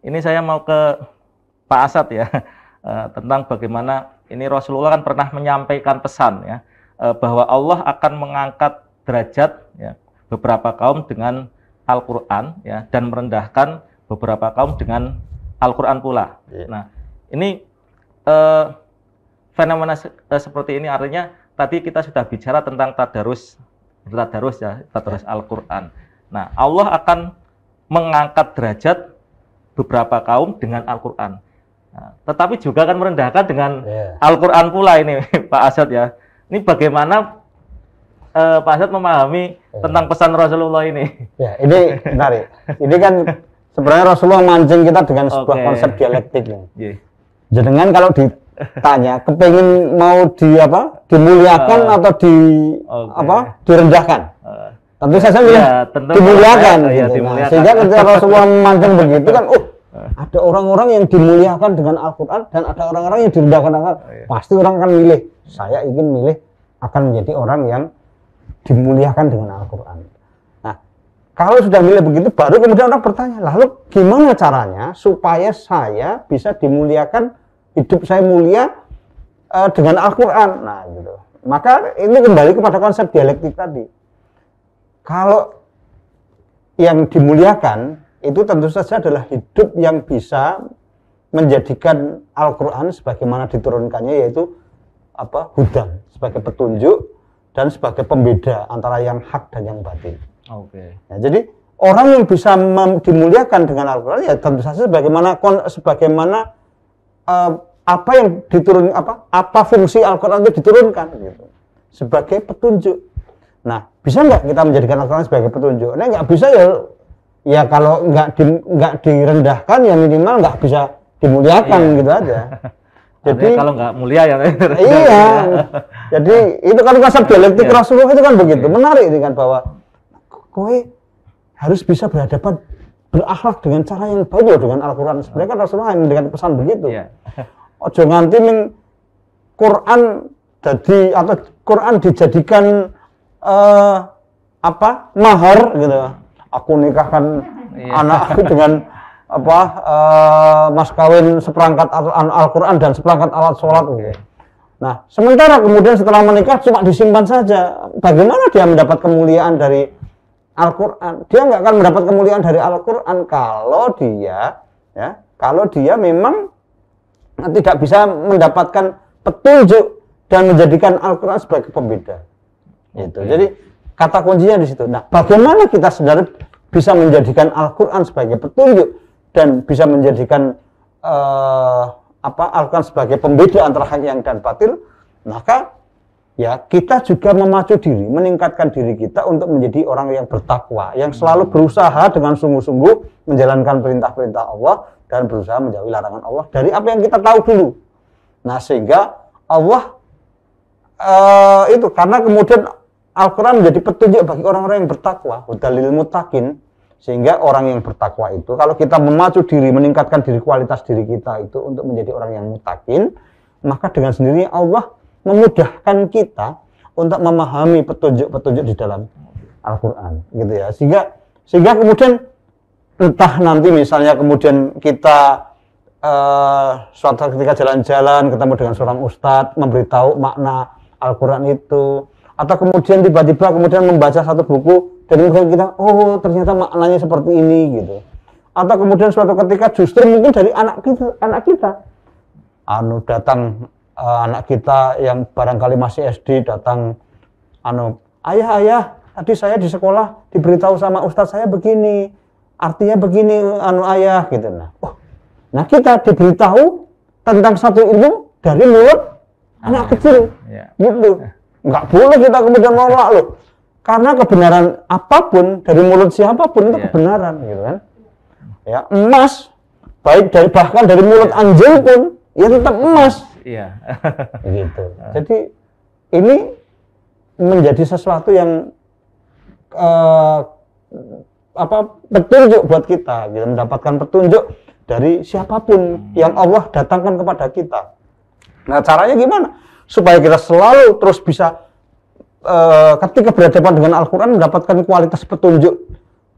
Ini saya mau ke Pak Asad ya eh, tentang bagaimana ini Rasulullah kan pernah menyampaikan pesan ya eh, bahwa Allah akan mengangkat derajat ya, beberapa kaum dengan Al-Qur'an ya dan merendahkan beberapa kaum dengan Al-Qur'an pula. Yeah. Nah, ini eh, fenomena se eh, seperti ini artinya tadi kita sudah bicara tentang tadarus tadarus ya, tadarus iya. Al-Qur'an. Nah, Allah akan mengangkat derajat beberapa kaum dengan Al-Quran. Nah, tetapi juga akan merendahkan dengan yeah. Al-Quran pula ini Pak Asad ya. Ini bagaimana uh, Pak Asad memahami yeah. tentang pesan Rasulullah ini? Ya, yeah, ini menarik. ini kan sebenarnya Rasulullah mancing kita dengan sebuah okay. konsep dialektik. Yeah. Iya. dengan kalau ditanya, kepingin mau di apa? Dimuliakan uh, atau di okay. apa? Direndahkan? Uh tentu saya ya, tentu dimuliakan ya, gitu. ya, dimuliakan. sehingga ketika Rasulullah memandang begitu kan oh ada orang-orang yang dimuliakan dengan Al-Quran dan ada orang-orang yang direndahkan akal iya. pasti orang akan milih saya ingin milih akan menjadi orang yang dimuliakan dengan Al-Quran nah kalau sudah milih begitu baru kemudian orang bertanya lalu gimana caranya supaya saya bisa dimuliakan hidup saya mulia eh, dengan Al-Quran nah gitu maka ini kembali kepada konsep dialektik tadi kalau yang dimuliakan itu tentu saja adalah hidup yang bisa menjadikan Al-Qur'an sebagaimana diturunkannya yaitu apa? hudan sebagai petunjuk dan sebagai pembeda antara yang hak dan yang batin. Oke. Okay. Ya, nah, jadi orang yang bisa dimuliakan dengan Al-Qur'an ya tentu saja sebagaimana sebagaimana uh, apa yang diturun apa apa fungsi Al-Qur'an itu diturunkan gitu. Sebagai petunjuk Nah, bisa nggak kita menjadikan Al-Quran sebagai petunjuk? Nah, nggak bisa ya. Ya kalau nggak di, nggak direndahkan ya minimal nggak bisa dimuliakan iya. gitu aja. jadi kalau nggak mulia ya. Iya. iya. jadi itu kan konsep dialektik iya. Rasulullah itu kan begitu. Iya. Menarik ini kan bahwa kowe harus bisa berhadapan berakhlak dengan cara yang baik ya dengan Al-Quran. Sebenarnya kan Rasulullah hanya dengan pesan begitu. ya Ojo nganti min Quran jadi atau Quran dijadikan uh, apa mahar gitu aku nikahkan iya. anak anakku dengan apa uh, mas kawin seperangkat Al-Quran dan seperangkat alat sholat okay. nah sementara kemudian setelah menikah cuma disimpan saja bagaimana dia mendapat kemuliaan dari Al-Quran dia nggak akan mendapat kemuliaan dari Al-Quran kalau dia ya kalau dia memang tidak bisa mendapatkan petunjuk dan menjadikan Al-Quran sebagai pembeda itu. Jadi kata kuncinya di situ. Nah, bagaimana kita sebenarnya bisa menjadikan Al-Qur'an sebagai petunjuk dan bisa menjadikan uh, apa Al-Qur'an sebagai pembeda antara hak yang dan batil? Maka ya kita juga memacu diri, meningkatkan diri kita untuk menjadi orang yang bertakwa, yang selalu hmm. berusaha dengan sungguh-sungguh menjalankan perintah-perintah Allah dan berusaha menjauhi larangan Allah dari apa yang kita tahu dulu. Nah, sehingga Allah uh, itu karena kemudian Al-Quran menjadi petunjuk bagi orang-orang yang bertakwa, dalil mutakin, sehingga orang yang bertakwa itu, kalau kita memacu diri, meningkatkan diri kualitas diri kita itu untuk menjadi orang yang mutakin, maka dengan sendirinya Allah memudahkan kita untuk memahami petunjuk-petunjuk di dalam Al-Quran, gitu ya. Sehingga sehingga kemudian entah nanti misalnya kemudian kita uh, suatu ketika jalan-jalan ketemu dengan seorang ustadz memberitahu makna Al-Quran itu atau kemudian tiba-tiba kemudian membaca satu buku dan kita oh ternyata maknanya seperti ini gitu atau kemudian suatu ketika justru mungkin dari anak kita anak kita anu datang uh, anak kita yang barangkali masih SD datang anu ayah ayah tadi saya di sekolah diberitahu sama ustadz saya begini artinya begini anu ayah gitu nah oh, nah kita diberitahu tentang satu ilmu dari mulut anak, kecil ya. gitu nah. Nggak boleh kita kemudian nolak loh. Karena kebenaran apapun dari mulut siapapun itu yeah. kebenaran gitu kan. Ya, iya. emas baik dari bahkan dari mulut yeah. anjing pun ya tetap emas. Iya. Yeah. gitu. Ah. Jadi ini menjadi sesuatu yang uh, apa petunjuk buat kita gitu mendapatkan petunjuk dari siapapun hmm. yang Allah datangkan kepada kita. Nah, caranya gimana? supaya kita selalu terus bisa uh, ketika berhadapan dengan Al-Quran mendapatkan kualitas petunjuk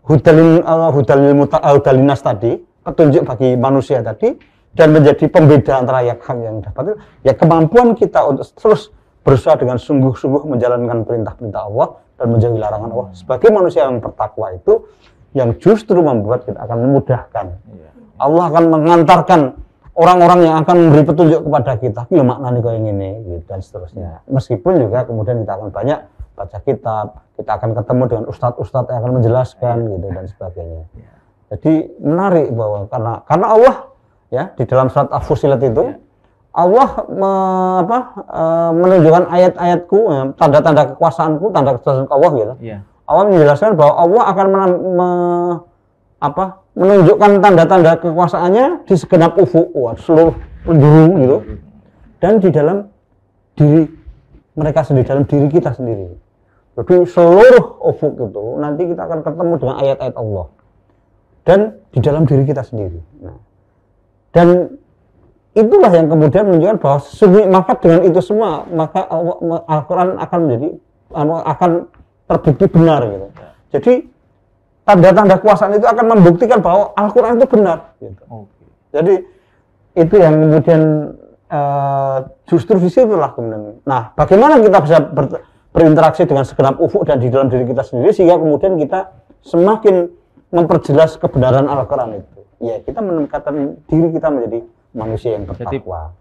hudalin uh, eh, hudalin uh, eh, hudalinas tadi petunjuk bagi manusia tadi dan menjadi pembeda antara yang yang dapat ya kemampuan kita untuk terus berusaha dengan sungguh-sungguh menjalankan perintah-perintah Allah dan menjauhi larangan Allah sebagai manusia yang bertakwa itu yang justru membuat kita akan memudahkan iya. Allah akan mengantarkan orang-orang yang akan memberi petunjuk kepada kita ya maknanya kayak gini gitu, dan seterusnya meskipun juga kemudian kita akan banyak baca kitab kita akan ketemu dengan ustadz-ustadz yang akan menjelaskan iya. gitu dan sebagainya iya. jadi menarik bahwa karena karena Allah ya di dalam surat Al-Fusilat itu iya. Allah me, apa, e, menunjukkan ayat-ayatku ya, tanda-tanda kekuasaanku tanda kekuasaan Allah gitu Allah menjelaskan bahwa Allah akan men, me, apa menunjukkan tanda-tanda kekuasaannya di segenap ufuk seluruh penjuru gitu dan di dalam diri mereka sendiri dalam diri kita sendiri jadi seluruh ufuk itu nanti kita akan ketemu dengan ayat-ayat Allah dan di dalam diri kita sendiri nah, dan itulah yang kemudian menunjukkan bahwa sungguh maka dengan itu semua maka Al-Quran akan menjadi anu, akan terbukti benar gitu jadi tanda-tanda kuasaan itu akan membuktikan bahwa Al-Quran itu benar. Gitu. Okay. Jadi itu yang kemudian uh, justru di lah kemudian. Nah, bagaimana kita bisa ber, berinteraksi dengan segenap ufuk dan di dalam diri kita sendiri sehingga kemudian kita semakin memperjelas kebenaran Al-Quran itu. Ya, kita meningkatkan diri kita menjadi manusia yang bertakwa. Jadi,